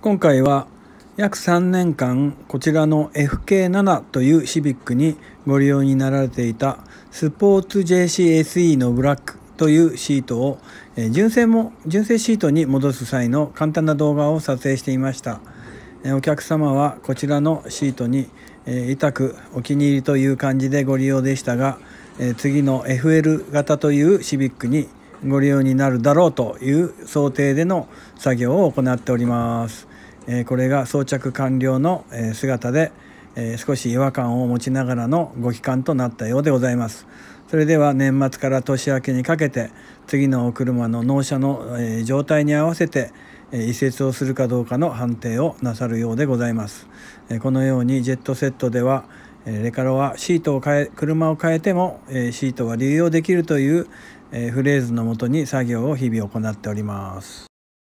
今回は約3年間こちらの FK7 というシビックにご利用になられていたスポーツ JCSE のブラックというシートを純正も純正シートに戻す際の簡単な動画を撮影していましたお客様はこちらのシートに痛くお気に入りという感じでご利用でしたが次の FL 型というシビックにご利用になるだろうという想定での作業を行っております。これが装着完了の姿で少し違和感を持ちながらのご帰還となったようでございます。それでは年末から年明けにかけて次のお車の納車の状態に合わせて移設をするかどうかの判定をなさるようでございます。このようにジェットセットではレカロはシートを変え車を変えてもシートは流用できるというフレーズのもとに作業を日々行っております。